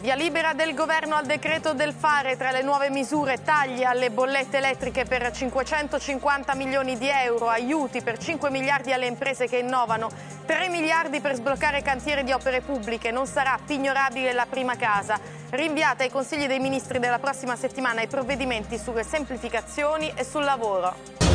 Via libera del governo al decreto del fare tra le nuove misure tagli alle bollette elettriche per 550 milioni di euro, aiuti per 5 miliardi alle imprese che innovano, 3 miliardi per sbloccare cantieri di opere pubbliche, non sarà pignorabile la prima casa. Rinviata ai consigli dei ministri della prossima settimana i provvedimenti sulle semplificazioni e sul lavoro.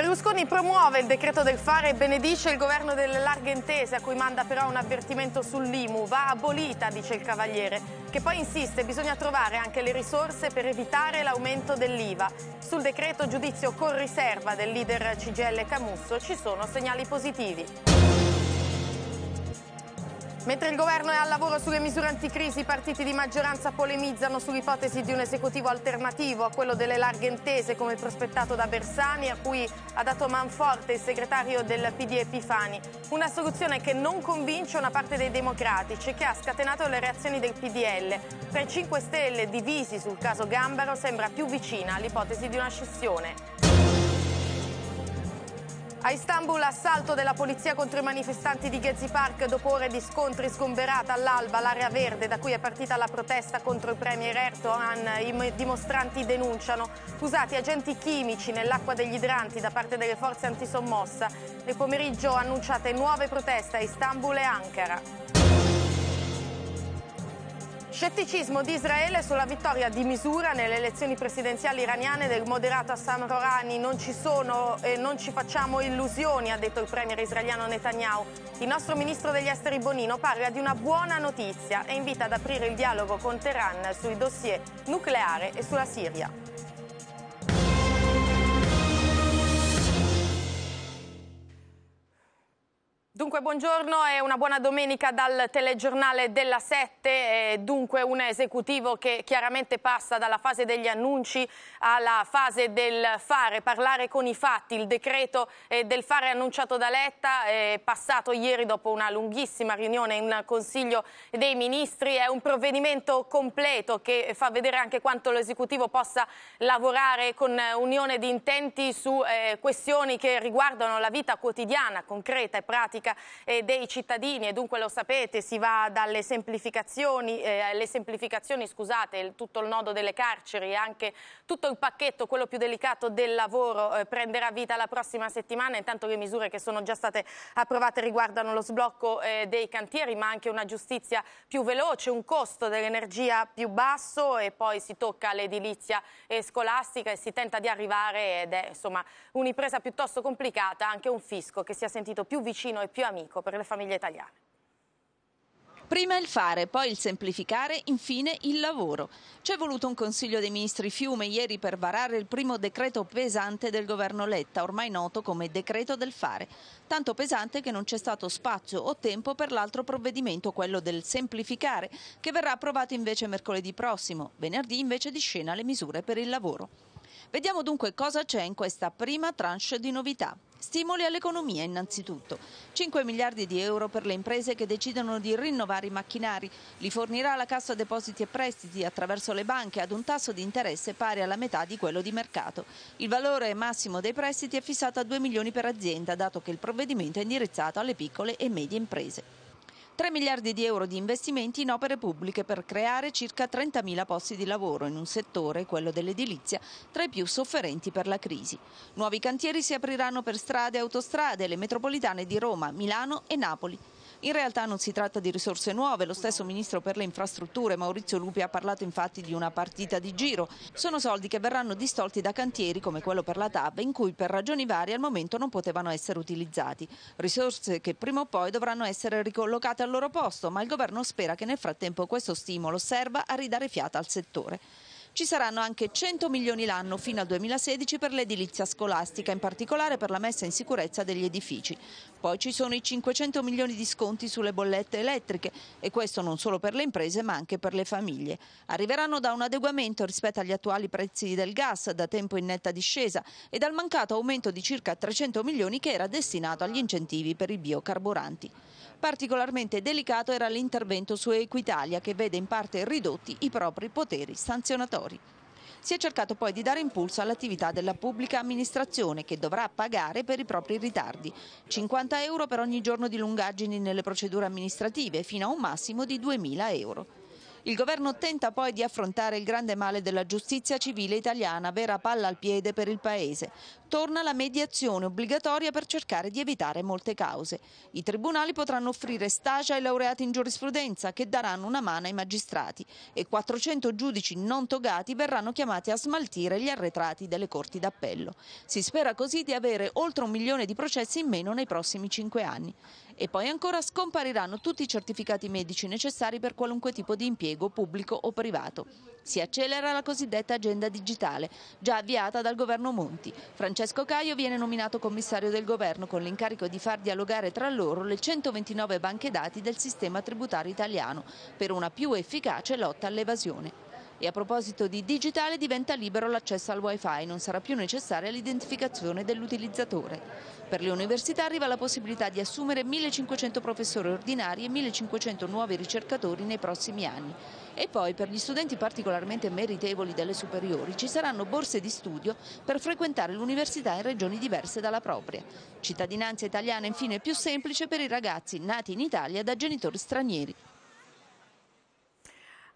Berlusconi promuove il decreto del fare e benedice il governo delle larghe intese a cui manda però un avvertimento sull'IMU. Va abolita, dice il Cavaliere, che poi insiste bisogna trovare anche le risorse per evitare l'aumento dell'IVA. Sul decreto giudizio con riserva del leader CGL Camusso ci sono segnali positivi. Mentre il governo è al lavoro sulle misure anticrisi, i partiti di maggioranza polemizzano sull'ipotesi di un esecutivo alternativo a quello delle larghe intese come prospettato da Bersani, a cui ha dato manforte il segretario del PD Epifani. Una soluzione che non convince una parte dei democratici e che ha scatenato le reazioni del PDL. Tra i 5 Stelle divisi sul caso Gambaro sembra più vicina all'ipotesi di una scissione. A Istanbul assalto della polizia contro i manifestanti di Gezi Park dopo ore di scontri sgomberata all'alba l'area verde da cui è partita la protesta contro il premier Erdogan. I dimostranti denunciano usati agenti chimici nell'acqua degli idranti da parte delle forze antisommossa. Nel pomeriggio annunciate nuove proteste a Istanbul e Ankara. Scetticismo di Israele sulla vittoria di misura nelle elezioni presidenziali iraniane del moderato Hassan Rouhani. Non ci sono e non ci facciamo illusioni, ha detto il premier israeliano Netanyahu. Il nostro ministro degli esteri Bonino parla di una buona notizia e invita ad aprire il dialogo con Teheran sui dossier nucleare e sulla Siria. Dunque, buongiorno e una buona domenica dal telegiornale della 7. Dunque, un esecutivo che chiaramente passa dalla fase degli annunci alla fase del fare, parlare con i fatti. Il decreto eh, del fare annunciato da Letta è passato ieri dopo una lunghissima riunione in Consiglio dei Ministri. È un provvedimento completo che fa vedere anche quanto l'esecutivo possa lavorare con unione di intenti su eh, questioni che riguardano la vita quotidiana, concreta e pratica eh, dei cittadini e dunque lo sapete si va dalle semplificazioni, eh, semplificazioni scusate, tutto il nodo delle carceri e anche tutto il pacchetto, quello più delicato del lavoro eh, prenderà vita la prossima settimana, intanto le misure che sono già state approvate riguardano lo sblocco eh, dei cantieri ma anche una giustizia più veloce, un costo dell'energia più basso e poi si tocca l'edilizia eh, scolastica e si tenta di arrivare ed è insomma un'impresa piuttosto complicata, anche un fisco che si è sentito più vicino e più amico per le famiglie italiane. Prima il fare, poi il semplificare, infine il lavoro. C'è voluto un Consiglio dei Ministri Fiume ieri per varare il primo decreto pesante del governo Letta, ormai noto come decreto del fare. Tanto pesante che non c'è stato spazio o tempo per l'altro provvedimento, quello del semplificare, che verrà approvato invece mercoledì prossimo. Venerdì invece di scena le misure per il lavoro. Vediamo dunque cosa c'è in questa prima tranche di novità. Stimoli all'economia innanzitutto. 5 miliardi di euro per le imprese che decidono di rinnovare i macchinari. Li fornirà la Cassa Depositi e Prestiti attraverso le banche ad un tasso di interesse pari alla metà di quello di mercato. Il valore massimo dei prestiti è fissato a 2 milioni per azienda, dato che il provvedimento è indirizzato alle piccole e medie imprese. 3 miliardi di euro di investimenti in opere pubbliche per creare circa 30.000 posti di lavoro in un settore, quello dell'edilizia, tra i più sofferenti per la crisi. Nuovi cantieri si apriranno per strade e autostrade, le metropolitane di Roma, Milano e Napoli. In realtà non si tratta di risorse nuove, lo stesso Ministro per le Infrastrutture Maurizio Lupi ha parlato infatti di una partita di giro. Sono soldi che verranno distolti da cantieri come quello per la TAV in cui per ragioni varie al momento non potevano essere utilizzati. Risorse che prima o poi dovranno essere ricollocate al loro posto, ma il Governo spera che nel frattempo questo stimolo serva a ridare fiata al settore. Ci saranno anche 100 milioni l'anno fino al 2016 per l'edilizia scolastica, in particolare per la messa in sicurezza degli edifici. Poi ci sono i 500 milioni di sconti sulle bollette elettriche e questo non solo per le imprese ma anche per le famiglie. Arriveranno da un adeguamento rispetto agli attuali prezzi del gas, da tempo in netta discesa, e dal mancato aumento di circa 300 milioni che era destinato agli incentivi per i biocarburanti. Particolarmente delicato era l'intervento su Equitalia che vede in parte ridotti i propri poteri sanzionatori territori. Si è cercato poi di dare impulso all'attività della pubblica amministrazione che dovrà pagare per i propri ritardi, 50 euro per ogni giorno di lungaggini nelle procedure amministrative fino a un massimo di 2.000 euro. Il governo tenta poi di affrontare il grande male della giustizia civile italiana, vera palla al piede per il Paese. Torna la mediazione obbligatoria per cercare di evitare molte cause. I tribunali potranno offrire stage ai laureati in giurisprudenza che daranno una mano ai magistrati e 400 giudici non togati verranno chiamati a smaltire gli arretrati delle corti d'appello. Si spera così di avere oltre un milione di processi in meno nei prossimi cinque anni. E poi ancora scompariranno tutti i certificati medici necessari per qualunque tipo di impiego pubblico o privato. Si accelera la cosiddetta agenda digitale, già avviata dal governo Monti. Francesco Caio viene nominato commissario del governo con l'incarico di far dialogare tra loro le 129 banche dati del sistema tributario italiano per una più efficace lotta all'evasione. E a proposito di digitale diventa libero l'accesso al wifi, non sarà più necessaria l'identificazione dell'utilizzatore. Per le università arriva la possibilità di assumere 1.500 professori ordinari e 1.500 nuovi ricercatori nei prossimi anni. E poi per gli studenti particolarmente meritevoli delle superiori ci saranno borse di studio per frequentare l'università in regioni diverse dalla propria. Cittadinanza italiana infine più semplice per i ragazzi nati in Italia da genitori stranieri.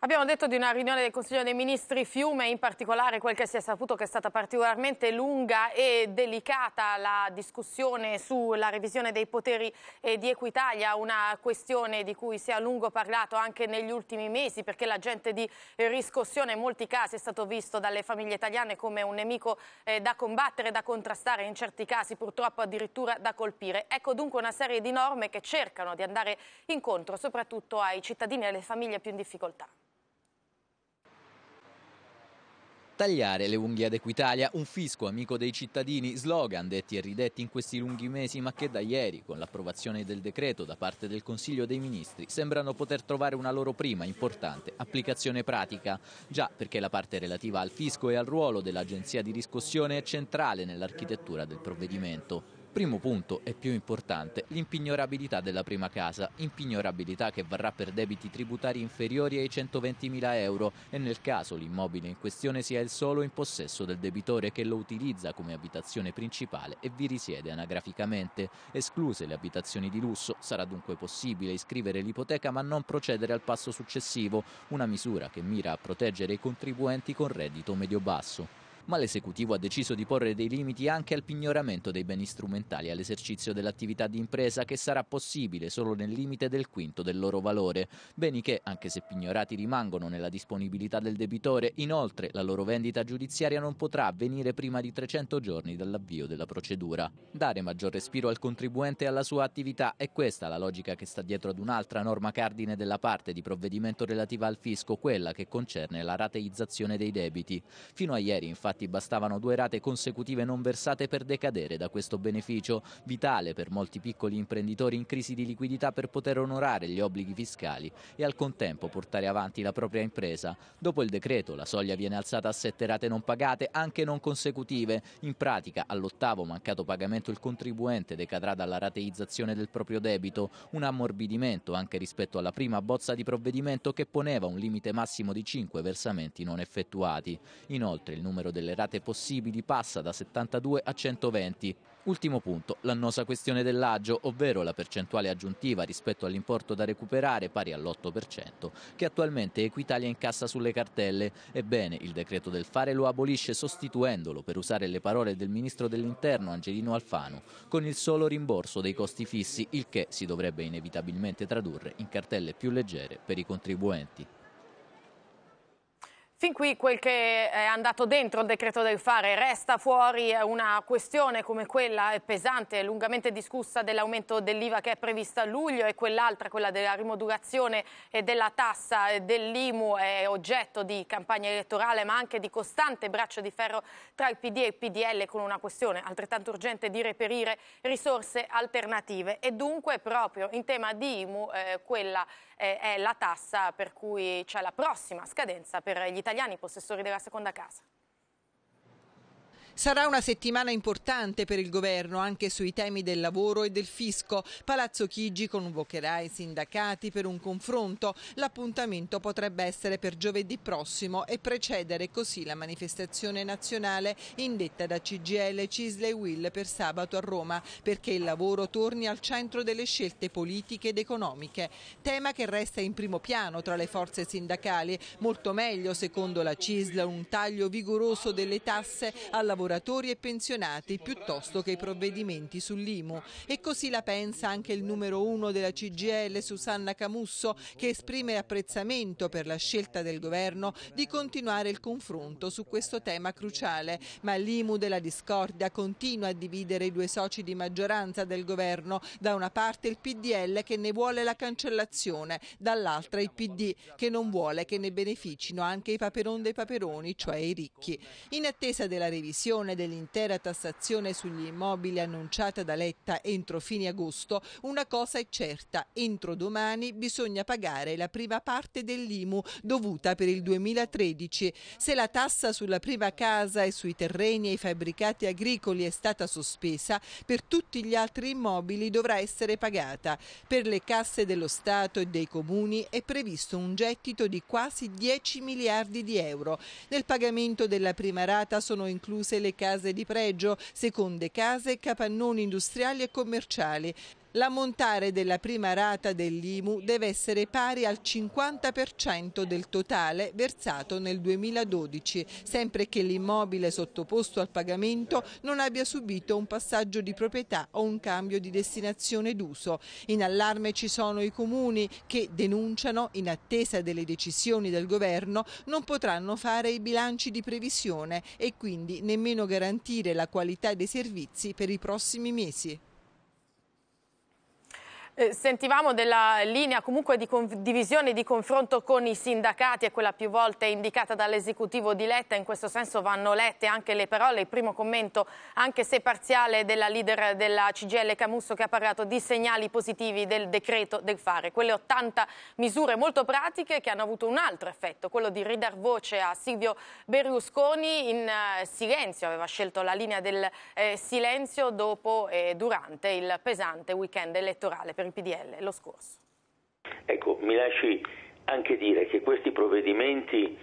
Abbiamo detto di una riunione del Consiglio dei Ministri Fiume, in particolare quel che si è saputo che è stata particolarmente lunga e delicata la discussione sulla revisione dei poteri eh, di Equitalia, una questione di cui si è a lungo parlato anche negli ultimi mesi perché l'agente di riscossione in molti casi è stato visto dalle famiglie italiane come un nemico eh, da combattere, da contrastare, in certi casi purtroppo addirittura da colpire. Ecco dunque una serie di norme che cercano di andare incontro soprattutto ai cittadini e alle famiglie più in difficoltà. tagliare le unghie ad Equitalia, un fisco amico dei cittadini, slogan detti e ridetti in questi lunghi mesi ma che da ieri, con l'approvazione del decreto da parte del Consiglio dei Ministri, sembrano poter trovare una loro prima importante applicazione pratica. Già perché la parte relativa al fisco e al ruolo dell'Agenzia di riscossione è centrale nell'architettura del provvedimento. Primo punto e più importante, l'impignorabilità della prima casa, impignorabilità che varrà per debiti tributari inferiori ai 120.000 euro e nel caso l'immobile in questione sia il solo in possesso del debitore che lo utilizza come abitazione principale e vi risiede anagraficamente. Escluse le abitazioni di lusso, sarà dunque possibile iscrivere l'ipoteca ma non procedere al passo successivo, una misura che mira a proteggere i contribuenti con reddito medio-basso ma l'esecutivo ha deciso di porre dei limiti anche al pignoramento dei beni strumentali all'esercizio dell'attività di impresa che sarà possibile solo nel limite del quinto del loro valore, beni che, anche se pignorati, rimangono nella disponibilità del debitore, inoltre la loro vendita giudiziaria non potrà avvenire prima di 300 giorni dall'avvio della procedura. Dare maggior respiro al contribuente e alla sua attività è questa la logica che sta dietro ad un'altra norma cardine della parte di provvedimento relativa al fisco, quella che concerne la rateizzazione dei debiti. Fino a ieri, infatti, infatti bastavano due rate consecutive non versate per decadere da questo beneficio, vitale per molti piccoli imprenditori in crisi di liquidità per poter onorare gli obblighi fiscali e al contempo portare avanti la propria impresa. Dopo il decreto la soglia viene alzata a sette rate non pagate, anche non consecutive. In pratica all'ottavo mancato pagamento il contribuente decadrà dalla rateizzazione del proprio debito, un ammorbidimento anche rispetto alla prima bozza di provvedimento che poneva un limite massimo di 5 versamenti non effettuati. Inoltre il numero del delle rate possibili passa da 72 a 120. Ultimo punto, l'annosa questione dell'aggio, ovvero la percentuale aggiuntiva rispetto all'importo da recuperare pari all'8%, che attualmente Equitalia incassa sulle cartelle. Ebbene, il decreto del fare lo abolisce sostituendolo, per usare le parole del ministro dell'Interno Angelino Alfano, con il solo rimborso dei costi fissi, il che si dovrebbe inevitabilmente tradurre in cartelle più leggere per i contribuenti. Fin qui quel che è andato dentro il decreto del fare resta fuori una questione come quella pesante, e lungamente discussa dell'aumento dell'IVA che è prevista a luglio e quell'altra, quella della rimodulazione della tassa dell'IMU è oggetto di campagna elettorale ma anche di costante braccio di ferro tra il PD e il PDL con una questione altrettanto urgente di reperire risorse alternative e dunque proprio in tema di IMU eh, quella eh, è la tassa per cui c'è la prossima scadenza per gli italiani possessori della seconda casa. Sarà una settimana importante per il governo anche sui temi del lavoro e del fisco. Palazzo Chigi convocherà i sindacati per un confronto. L'appuntamento potrebbe essere per giovedì prossimo e precedere così la manifestazione nazionale indetta da CGL, Cisle e Will per sabato a Roma, perché il lavoro torni al centro delle scelte politiche ed economiche. Tema che resta in primo piano tra le forze sindacali, molto meglio secondo la Cisle, un taglio vigoroso delle tasse al lavoro lavoratori e pensionati piuttosto che i provvedimenti sull'IMU. E così la pensa anche il numero uno della CGL Susanna Camusso che esprime apprezzamento per la scelta del governo di continuare il confronto su questo tema cruciale. Ma l'IMU della discordia continua a dividere i due soci di maggioranza del governo. Da una parte il PDL che ne vuole la cancellazione, dall'altra il PD che non vuole che ne beneficino anche i paperon dei paperoni, cioè i ricchi. In attesa della revisione abolizione dell'intera tassazione sugli immobili annunciata da Letta entro fine agosto, una cosa è certa, entro domani bisogna pagare la prima parte dell'IMU dovuta per il 2013. Se la tassa sulla prima casa e sui terreni e i fabbricati agricoli è stata sospesa, per tutti gli altri immobili dovrà essere pagata. Per le casse dello Stato e dei comuni è previsto un gettito di quasi 10 miliardi di euro. Nel pagamento della prima rata sono incluse le case di pregio, seconde case, capannoni industriali e commerciali. L'ammontare della prima rata dell'IMU deve essere pari al 50% del totale versato nel 2012, sempre che l'immobile sottoposto al pagamento non abbia subito un passaggio di proprietà o un cambio di destinazione d'uso. In allarme ci sono i comuni che denunciano, in attesa delle decisioni del governo, non potranno fare i bilanci di previsione e quindi nemmeno garantire la qualità dei servizi per i prossimi mesi. Eh, sentivamo della linea comunque di divisione e di confronto con i sindacati, è quella più volte indicata dall'esecutivo di Letta, in questo senso vanno lette anche le parole, il primo commento anche se parziale della leader della CGL Camusso che ha parlato di segnali positivi del decreto del fare, quelle 80 misure molto pratiche che hanno avuto un altro effetto, quello di ridar voce a Silvio Berlusconi in eh, silenzio, aveva scelto la linea del eh, silenzio dopo e durante il pesante weekend elettorale per il PDL lo scorso. Ecco, mi lasci anche dire che questi provvedimenti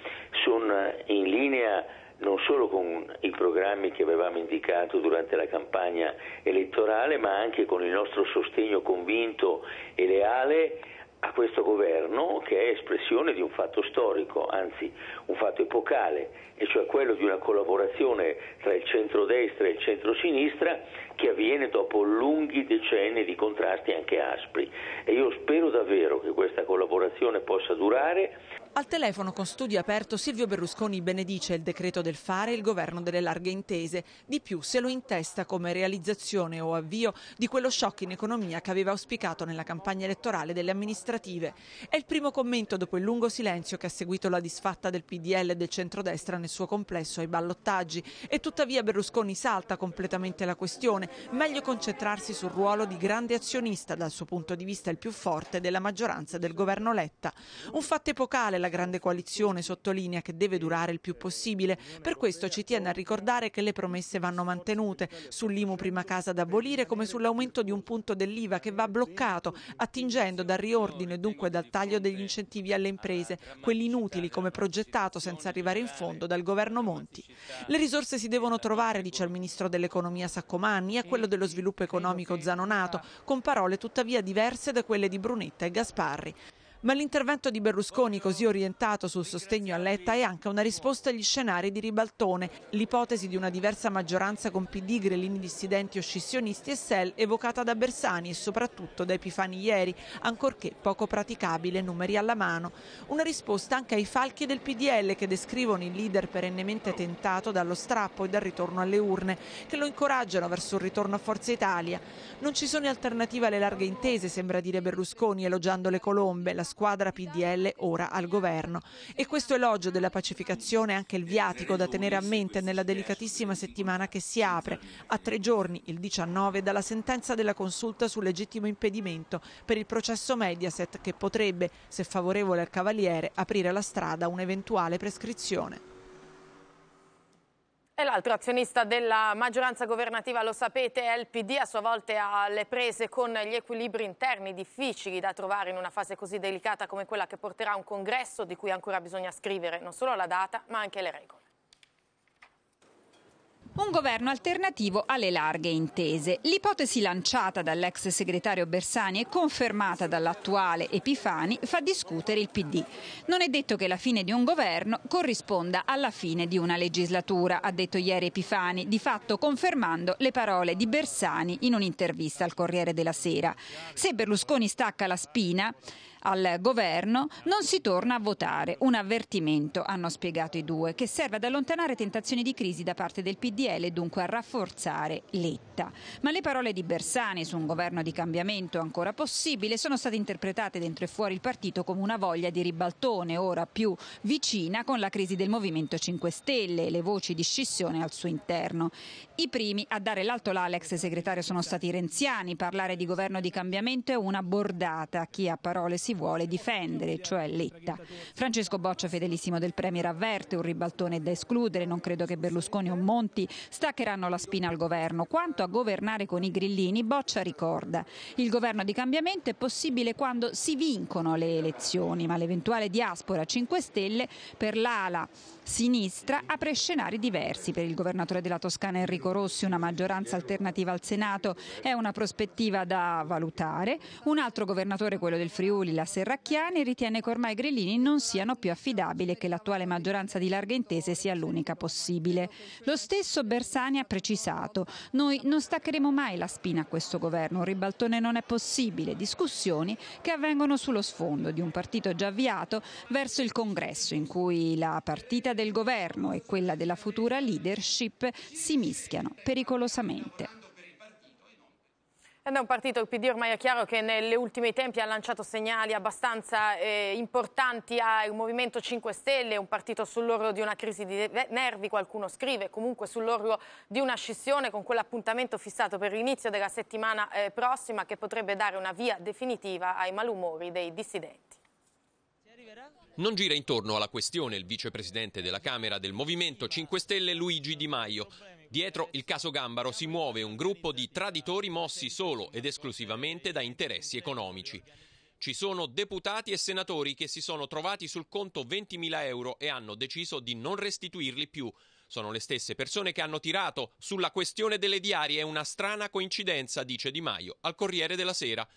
sono eh, in linea non solo con i programmi che avevamo indicato durante la campagna elettorale, ma anche con il nostro sostegno convinto e leale a questo governo che è espressione di un fatto storico, anzi un fatto epocale, e cioè quello di una collaborazione tra il centrodestra e il centrosinistra che avviene dopo lunghi decenni di contrasti anche aspri. E io spero davvero che questa collaborazione possa durare al telefono con studio aperto Silvio Berlusconi benedice il decreto del fare e il governo delle larghe intese, di più se lo intesta come realizzazione o avvio di quello shock in economia che aveva auspicato nella campagna elettorale delle amministrative. È il primo commento dopo il lungo silenzio che ha seguito la disfatta del PDL e del centrodestra nel suo complesso ai ballottaggi e tuttavia Berlusconi salta completamente la questione, meglio concentrarsi sul ruolo di grande azionista dal suo punto di vista il più forte della maggioranza del governo Letta. Un fatto epocale la Grande Coalizione sottolinea che deve durare il più possibile. Per questo ci tiene a ricordare che le promesse vanno mantenute sull'IMU prima casa da abolire come sull'aumento di un punto dell'IVA che va bloccato, attingendo dal riordino e dunque dal taglio degli incentivi alle imprese, quelli inutili come progettato senza arrivare in fondo dal governo Monti. Le risorse si devono trovare, dice il ministro dell'economia Saccomanni, e a quello dello sviluppo economico Zanonato, con parole tuttavia diverse da quelle di Brunetta e Gasparri. Ma l'intervento di Berlusconi, così orientato sul sostegno a Letta, è anche una risposta agli scenari di ribaltone, l'ipotesi di una diversa maggioranza con PD, grelini dissidenti o scissionisti e SEL evocata da Bersani e soprattutto da Epifani ieri, ancorché poco praticabile, numeri alla mano. Una risposta anche ai falchi del PDL che descrivono il leader perennemente tentato dallo strappo e dal ritorno alle urne, che lo incoraggiano verso un ritorno a Forza Italia. Non ci sono alternative alle larghe intese, sembra dire Berlusconi, elogiando le colombe, la squadra PDL ora al governo. E questo elogio della pacificazione è anche il viatico da tenere a mente nella delicatissima settimana che si apre, a tre giorni, il 19, dalla sentenza della consulta sul legittimo impedimento per il processo Mediaset che potrebbe, se favorevole al Cavaliere, aprire la strada a un'eventuale prescrizione. E l'altro azionista della maggioranza governativa, lo sapete, è il PD, a sua volta alle prese con gli equilibri interni difficili da trovare in una fase così delicata come quella che porterà a un congresso di cui ancora bisogna scrivere non solo la data ma anche le regole un governo alternativo alle larghe intese. L'ipotesi lanciata dall'ex segretario Bersani e confermata dall'attuale Epifani fa discutere il PD. Non è detto che la fine di un governo corrisponda alla fine di una legislatura, ha detto ieri Epifani, di fatto confermando le parole di Bersani in un'intervista al Corriere della Sera. Se Berlusconi stacca la spina, al governo, eh. non si torna a votare. Un avvertimento, hanno spiegato i due, che serve ad allontanare tentazioni di crisi da parte del PDL e dunque a rafforzare Letta. Ma le parole di Bersani su un governo di cambiamento ancora possibile sono state interpretate dentro e fuori il partito come una voglia di ribaltone, ora più vicina con la crisi del Movimento 5 Stelle e le voci di scissione al suo interno. I primi a dare l'alto l'Alex segretario sono stati i renziani, parlare di governo di cambiamento è una bordata, chi ha parole si si vuole difendere, cioè Letta. Francesco Boccia, fedelissimo del Premier, avverte un ribaltone da escludere. Non credo che Berlusconi o Monti staccheranno la spina al governo. Quanto a governare con i grillini, Boccia ricorda. Il governo di cambiamento è possibile quando si vincono le elezioni, ma l'eventuale diaspora 5 Stelle per l'ala sinistra apre scenari diversi. Per il governatore della Toscana Enrico Rossi una maggioranza alternativa al Senato è una prospettiva da valutare. Un altro governatore, quello del Friuli, della Serracchiani ritiene che ormai i grillini non siano più affidabili e che l'attuale maggioranza di larghe intese sia l'unica possibile. Lo stesso Bersani ha precisato, noi non staccheremo mai la spina a questo governo, un ribaltone non è possibile, discussioni che avvengono sullo sfondo di un partito già avviato verso il congresso in cui la partita del governo e quella della futura leadership si mischiano pericolosamente. È un partito, il PD ormai è chiaro che negli ultimi tempi ha lanciato segnali abbastanza eh, importanti al Movimento 5 Stelle, un partito sull'orlo di una crisi di nervi, qualcuno scrive, comunque sull'orlo di una scissione con quell'appuntamento fissato per l'inizio della settimana eh, prossima che potrebbe dare una via definitiva ai malumori dei dissidenti. Non gira intorno alla questione il vicepresidente della Camera del Movimento 5 Stelle Luigi Di Maio. Dietro il caso Gambaro si muove un gruppo di traditori mossi solo ed esclusivamente da interessi economici. Ci sono deputati e senatori che si sono trovati sul conto 20.000 euro e hanno deciso di non restituirli più. Sono le stesse persone che hanno tirato sulla questione delle diarie. È una strana coincidenza, dice Di Maio al Corriere della Sera.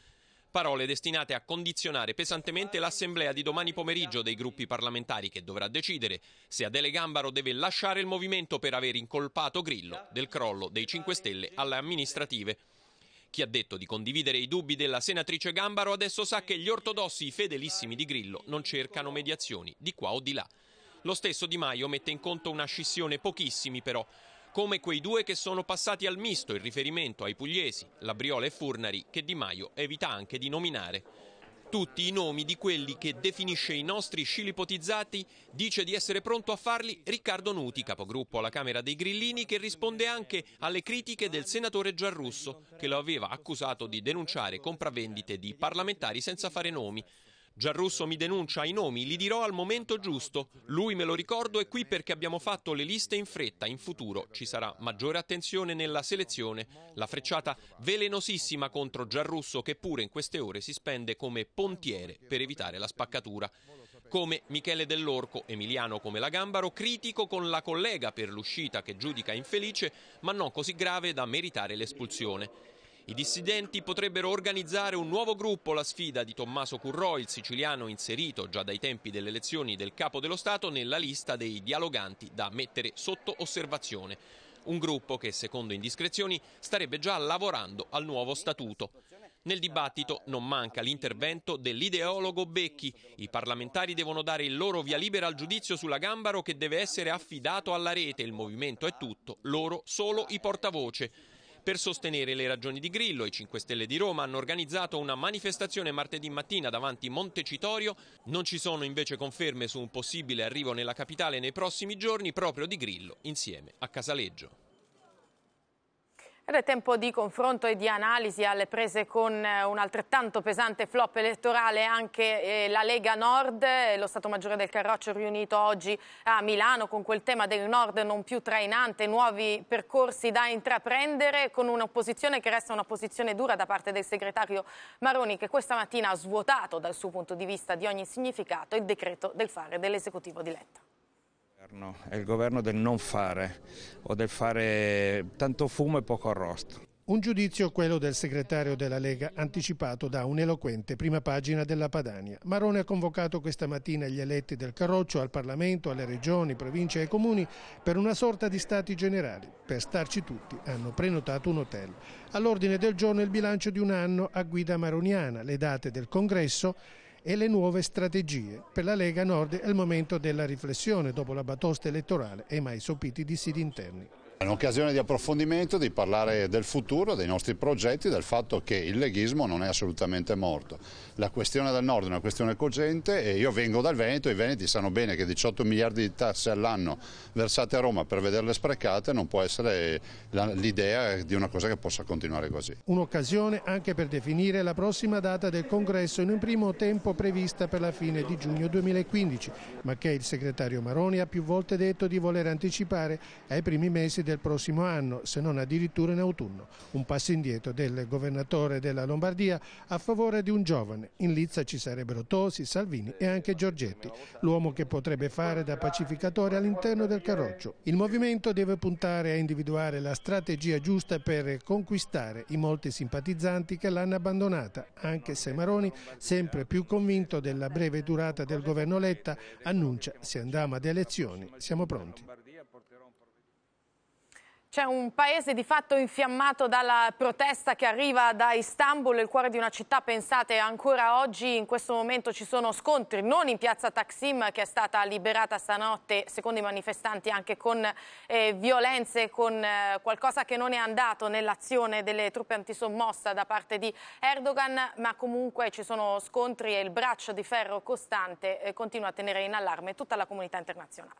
Parole destinate a condizionare pesantemente l'assemblea di domani pomeriggio dei gruppi parlamentari che dovrà decidere se Adele Gambaro deve lasciare il movimento per aver incolpato Grillo del crollo dei 5 Stelle alle amministrative. Chi ha detto di condividere i dubbi della senatrice Gambaro adesso sa che gli ortodossi fedelissimi di Grillo non cercano mediazioni di qua o di là. Lo stesso Di Maio mette in conto una scissione pochissimi però come quei due che sono passati al misto in riferimento ai pugliesi, Labriola e Furnari, che Di Maio evita anche di nominare. Tutti i nomi di quelli che definisce i nostri scilipotizzati dice di essere pronto a farli Riccardo Nuti, capogruppo alla Camera dei Grillini, che risponde anche alle critiche del senatore Giarrusso, che lo aveva accusato di denunciare compravendite di parlamentari senza fare nomi. Giarrusso mi denuncia i nomi, li dirò al momento giusto. Lui me lo ricordo è qui perché abbiamo fatto le liste in fretta. In futuro ci sarà maggiore attenzione nella selezione. La frecciata velenosissima contro Giarrusso che pure in queste ore si spende come pontiere per evitare la spaccatura. Come Michele Dell'Orco, Emiliano come la Gambaro, critico con la collega per l'uscita che giudica infelice, ma non così grave da meritare l'espulsione. I dissidenti potrebbero organizzare un nuovo gruppo la sfida di Tommaso Currò, il siciliano inserito già dai tempi delle elezioni del capo dello Stato nella lista dei dialoganti da mettere sotto osservazione. Un gruppo che, secondo indiscrezioni, starebbe già lavorando al nuovo statuto. Nel dibattito non manca l'intervento dell'ideologo Becchi. I parlamentari devono dare il loro via libera al giudizio sulla Gambaro che deve essere affidato alla rete. Il movimento è tutto, loro solo i portavoce. Per sostenere le ragioni di Grillo, i 5 Stelle di Roma hanno organizzato una manifestazione martedì mattina davanti Montecitorio. Non ci sono invece conferme su un possibile arrivo nella capitale nei prossimi giorni proprio di Grillo insieme a Casaleggio. Ed è tempo di confronto e di analisi alle prese con eh, un altrettanto pesante flop elettorale anche eh, la Lega Nord, eh, lo Stato Maggiore del Carroccio riunito oggi a Milano con quel tema del Nord non più trainante, nuovi percorsi da intraprendere con un'opposizione che resta una posizione dura da parte del segretario Maroni che questa mattina ha svuotato dal suo punto di vista di ogni significato il decreto del fare dell'esecutivo di Letta governo, è il governo del non fare o del fare tanto fumo e poco arrosto. Un giudizio, quello del segretario della Lega, anticipato da un'eloquente prima pagina della Padania. Marone ha convocato questa mattina gli eletti del Carroccio al Parlamento, alle regioni, province e comuni per una sorta di stati generali. Per starci tutti hanno prenotato un hotel. All'ordine del giorno il bilancio di un anno a guida maroniana, le date del congresso e le nuove strategie. Per la Lega Nord è il momento della riflessione dopo la batosta elettorale e i mai sopiti dissidi interni. È un'occasione di approfondimento, di parlare del futuro, dei nostri progetti, del fatto che il leghismo non è assolutamente morto. La questione del nord è una questione cogente e io vengo dal Veneto e i veneti sanno bene che 18 miliardi di tasse all'anno versate a Roma per vederle sprecate non può essere l'idea di una cosa che possa continuare così. Un'occasione anche per definire la prossima data del congresso in un primo tempo prevista per la fine di giugno 2015, ma che il segretario Maroni ha più volte detto di voler anticipare ai primi mesi del del prossimo anno, se non addirittura in autunno. Un passo indietro del governatore della Lombardia a favore di un giovane. In lizza ci sarebbero Tosi, Salvini e anche Giorgetti, l'uomo che potrebbe fare da pacificatore all'interno del Carroccio. Il movimento deve puntare a individuare la strategia giusta per conquistare i molti simpatizzanti che l'hanno abbandonata, anche se Maroni, sempre più convinto della breve durata del governo Letta, annuncia se andiamo ad elezioni siamo pronti. C'è un paese di fatto infiammato dalla protesta che arriva da Istanbul, il cuore di una città, pensate ancora oggi in questo momento ci sono scontri, non in piazza Taksim che è stata liberata stanotte, secondo i manifestanti anche con eh, violenze, con eh, qualcosa che non è andato nell'azione delle truppe antisommossa da parte di Erdogan, ma comunque ci sono scontri e il braccio di ferro costante eh, continua a tenere in allarme tutta la comunità internazionale.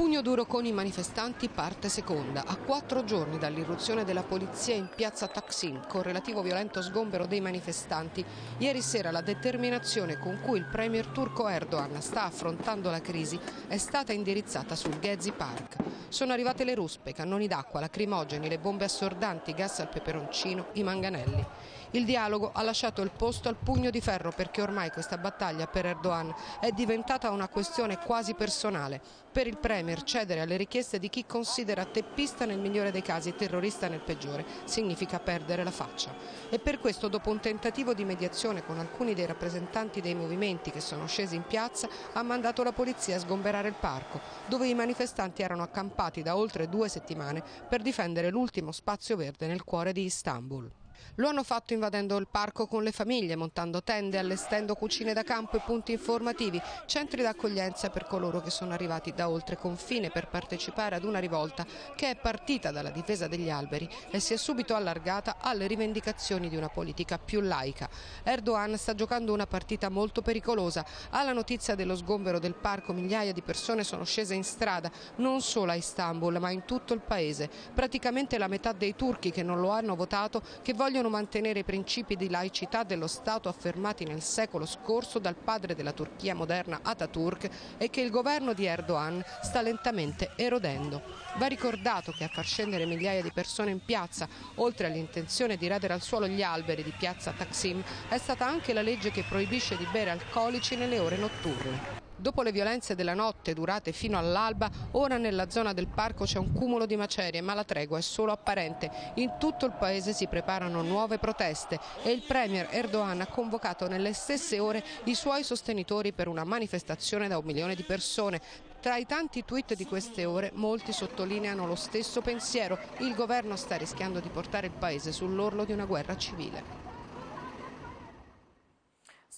Pugno duro con i manifestanti parte seconda. A quattro giorni dall'irruzione della polizia in piazza Taksim con relativo violento sgombero dei manifestanti, ieri sera la determinazione con cui il premier turco Erdogan sta affrontando la crisi è stata indirizzata sul Gezi Park. Sono arrivate le ruspe, cannoni d'acqua, lacrimogeni, le bombe assordanti, gas al peperoncino, i manganelli. Il dialogo ha lasciato il posto al pugno di ferro perché ormai questa battaglia per Erdogan è diventata una questione quasi personale. Per il Premier cedere alle richieste di chi considera teppista nel migliore dei casi e terrorista nel peggiore significa perdere la faccia. E per questo dopo un tentativo di mediazione con alcuni dei rappresentanti dei movimenti che sono scesi in piazza ha mandato la polizia a sgomberare il parco dove i manifestanti erano accampati da oltre due settimane per difendere l'ultimo spazio verde nel cuore di Istanbul. Lo hanno fatto invadendo il parco con le famiglie, montando tende, allestendo cucine da campo e punti informativi, centri d'accoglienza per coloro che sono arrivati da oltre confine per partecipare ad una rivolta che è partita dalla difesa degli alberi e si è subito allargata alle rivendicazioni di una politica più laica. Erdogan sta giocando una partita molto pericolosa. Alla notizia dello sgombero del parco migliaia di persone sono scese in strada, non solo a Istanbul ma in tutto il paese. Praticamente la metà dei turchi che non lo hanno votato che vogliono vogliono mantenere i principi di laicità dello Stato affermati nel secolo scorso dal padre della Turchia moderna Atatürk e che il governo di Erdogan sta lentamente erodendo. Va ricordato che a far scendere migliaia di persone in piazza, oltre all'intenzione di radere al suolo gli alberi di piazza Taksim, è stata anche la legge che proibisce di bere alcolici nelle ore notturne. Dopo le violenze della notte durate fino all'alba, ora nella zona del parco c'è un cumulo di macerie, ma la tregua è solo apparente. In tutto il paese si preparano nuove proteste e il premier Erdogan ha convocato nelle stesse ore i suoi sostenitori per una manifestazione da un milione di persone. Tra i tanti tweet di queste ore molti sottolineano lo stesso pensiero, il governo sta rischiando di portare il paese sull'orlo di una guerra civile.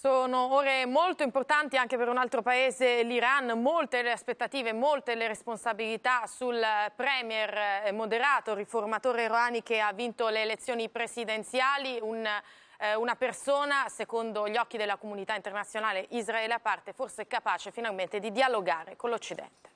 Sono ore molto importanti anche per un altro paese, l'Iran, molte le aspettative, molte le responsabilità sul premier moderato, riformatore Rouhani che ha vinto le elezioni presidenziali, un, eh, una persona, secondo gli occhi della comunità internazionale Israele a parte, forse capace finalmente di dialogare con l'Occidente.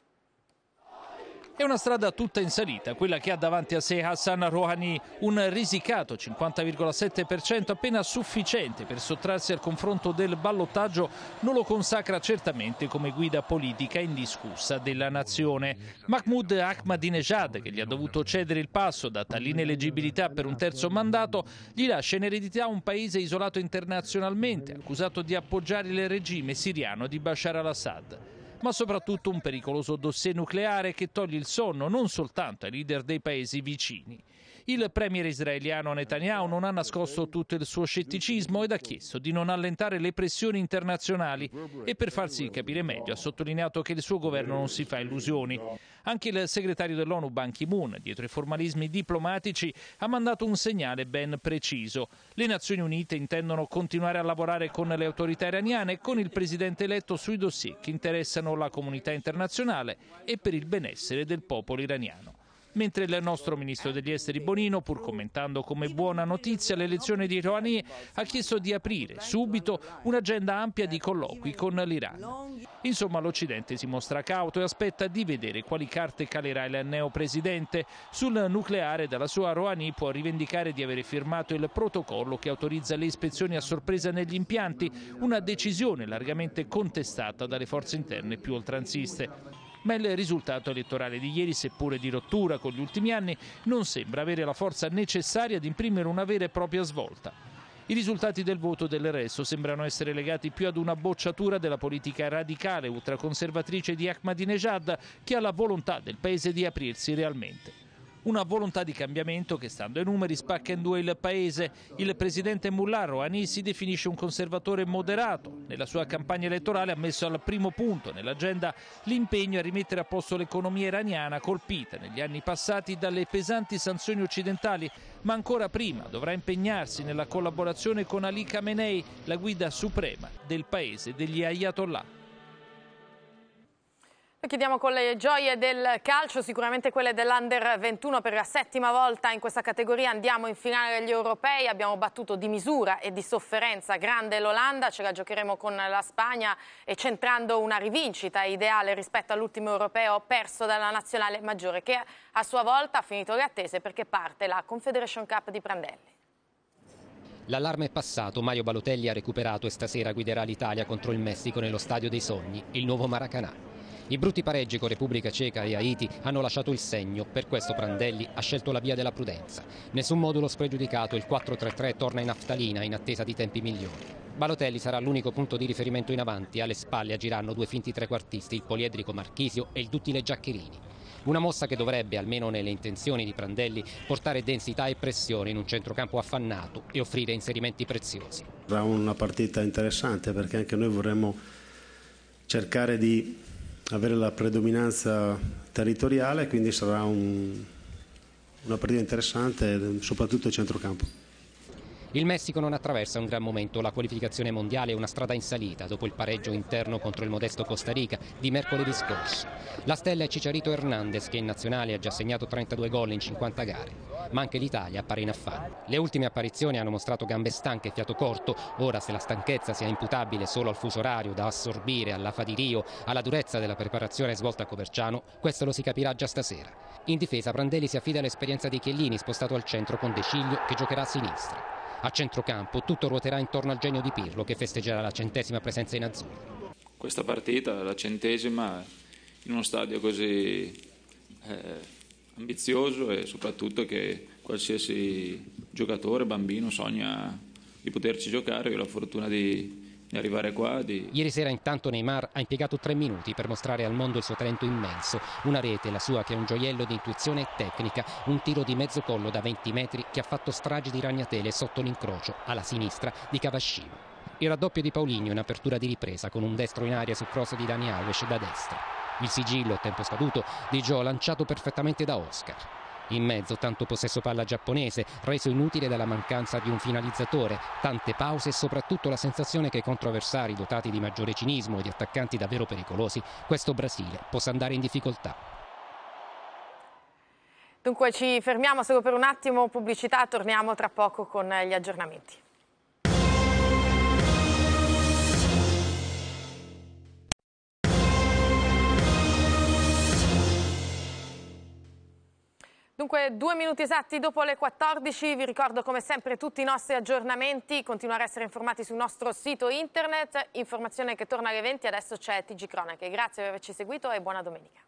È una strada tutta in salita, quella che ha davanti a sé Hassan Rouhani, un risicato 50,7% appena sufficiente per sottrarsi al confronto del ballottaggio, non lo consacra certamente come guida politica indiscussa della nazione. Mahmoud Ahmadinejad, che gli ha dovuto cedere il passo data l'ineleggibilità per un terzo mandato, gli lascia in eredità un paese isolato internazionalmente, accusato di appoggiare il regime siriano di Bashar al-Assad ma soprattutto un pericoloso dossier nucleare che toglie il sonno non soltanto ai leader dei paesi vicini. Il premier israeliano Netanyahu non ha nascosto tutto il suo scetticismo ed ha chiesto di non allentare le pressioni internazionali e per farsi capire meglio ha sottolineato che il suo governo non si fa illusioni. Anche il segretario dell'ONU Ban Ki-moon, dietro i formalismi diplomatici, ha mandato un segnale ben preciso. Le Nazioni Unite intendono continuare a lavorare con le autorità iraniane e con il presidente eletto sui dossier che interessano la comunità internazionale e per il benessere del popolo iraniano mentre il nostro ministro degli esteri Bonino, pur commentando come buona notizia l'elezione di Rouhani, ha chiesto di aprire subito un'agenda ampia di colloqui con l'Iran. Insomma, l'Occidente si mostra cauto e aspetta di vedere quali carte calerà il neopresidente. Sul nucleare, dalla sua Rouhani può rivendicare di avere firmato il protocollo che autorizza le ispezioni a sorpresa negli impianti, una decisione largamente contestata dalle forze interne più oltranziste ma il risultato elettorale di ieri, seppure di rottura con gli ultimi anni, non sembra avere la forza necessaria ad imprimere una vera e propria svolta. I risultati del voto del resto sembrano essere legati più ad una bocciatura della politica radicale ultraconservatrice di Ahmadinejad che alla volontà del paese di aprirsi realmente. Una volontà di cambiamento che, stando ai numeri, spacca in due il paese. Il presidente Mullar Rouhani si definisce un conservatore moderato. Nella sua campagna elettorale ha messo al primo punto nell'agenda l'impegno a rimettere a posto l'economia iraniana colpita negli anni passati dalle pesanti sanzioni occidentali, ma ancora prima dovrà impegnarsi nella collaborazione con Ali Khamenei, la guida suprema del paese degli Ayatollah. Chiediamo con le gioie del calcio, sicuramente quelle dell'Under 21 per la settima volta in questa categoria. Andiamo in finale agli europei, abbiamo battuto di misura e di sofferenza grande l'Olanda, ce la giocheremo con la Spagna e centrando una rivincita ideale rispetto all'ultimo europeo perso dalla nazionale maggiore che a sua volta ha finito le attese perché parte la Confederation Cup di Prandelli. L'allarme è passato, Mario Balotelli ha recuperato e stasera guiderà l'Italia contro il Messico nello Stadio dei Sogni, il nuovo Maracanã. I brutti pareggi con Repubblica Ceca e Haiti hanno lasciato il segno, per questo Prandelli ha scelto la via della prudenza. Nessun modulo spregiudicato, il 4-3-3 torna in aftalina in attesa di tempi migliori. Balotelli sarà l'unico punto di riferimento in avanti, alle spalle agiranno due finti trequartisti, il poliedrico Marchisio e il duttile Giaccherini. Una mossa che dovrebbe, almeno nelle intenzioni di Prandelli, portare densità e pressione in un centrocampo affannato e offrire inserimenti preziosi. Sarà una partita interessante perché anche noi vorremmo cercare di avere la predominanza territoriale, quindi sarà un, una partita interessante, soprattutto a centrocampo. Il Messico non attraversa un gran momento, la qualificazione mondiale è una strada in salita dopo il pareggio interno contro il modesto Costa Rica di mercoledì scorso. La stella è Cicciarito Hernandez che in nazionale ha già segnato 32 gol in 50 gare, ma anche l'Italia appare in affanno. Le ultime apparizioni hanno mostrato gambe stanche e fiato corto, ora se la stanchezza sia imputabile solo al fuso orario da assorbire alla fa di Rio, alla durezza della preparazione svolta a Coverciano, questo lo si capirà già stasera. In difesa Prandelli si affida all'esperienza di Chiellini spostato al centro con De Ciglio che giocherà a sinistra. A centrocampo tutto ruoterà intorno al genio di Pirlo che festeggerà la centesima presenza in azzurro. Questa partita, la centesima, in uno stadio così eh, ambizioso e soprattutto che qualsiasi giocatore, bambino, sogna di poterci giocare. Io ho la fortuna di, di arrivare qua. Di... Ieri sera intanto Neymar ha impiegato tre minuti per mostrare al mondo il suo talento immenso. Una rete, la sua, che è un gioiello di intuizione e tecnica. Un tiro di mezzo collo da 20 metri che ha fatto stragi di ragnatele sotto l'incrocio, alla sinistra, di Cavasciva. Il raddoppio di Paulinho in apertura di ripresa con un destro in aria su cross di Dani Alves da destra. Il sigillo, tempo scaduto, di Joe lanciato perfettamente da Oscar. In mezzo tanto possesso palla giapponese, reso inutile dalla mancanza di un finalizzatore, tante pause e soprattutto la sensazione che contro avversari dotati di maggiore cinismo e di attaccanti davvero pericolosi, questo Brasile possa andare in difficoltà. Dunque ci fermiamo solo per un attimo, pubblicità, torniamo tra poco con gli aggiornamenti. Dunque, due minuti esatti dopo le 14, vi ricordo come sempre tutti i nostri aggiornamenti, continuare a essere informati sul nostro sito internet, informazione che torna alle 20, adesso c'è TG Cronache. Grazie per averci seguito e buona domenica.